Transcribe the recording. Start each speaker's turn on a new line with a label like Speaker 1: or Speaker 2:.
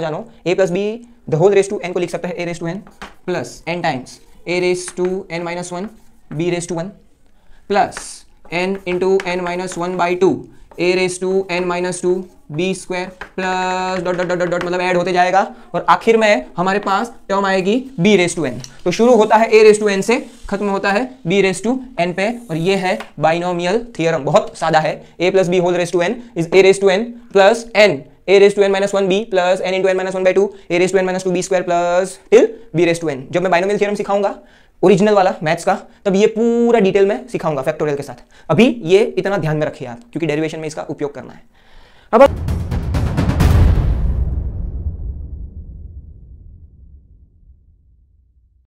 Speaker 1: जानो A plus B the whole raise to N को लिख सकता है A raise to N plus N times A raise to N minus one B raise to one plus N into N minus one by two A raise to N minus two B square plus dot dot dot dot मतलब add होते जाएगा और आखिर में हमारे पास term आएगी B raise to N तो शुरू होता है ए रेस टू एन से खत्म होता है बी रेस टू एन पे और ये है बाइनोमियल थियरम बहुत सादा है A plus B whole raise to N is A raise to N plus N A raise to N minus one B plus N into N minus one by two A raise to N minus two B square plus till B raise to N जब मैं binomial theorem सिखाऊंगा original वाला maths का तब ये पूरा detail में सिखाऊंगा फैक्टोरियल के साथ अभी ये इतना ध्यान में रखिए आप क्योंकि डेरिवेशन में इसका उपयोग करना है अब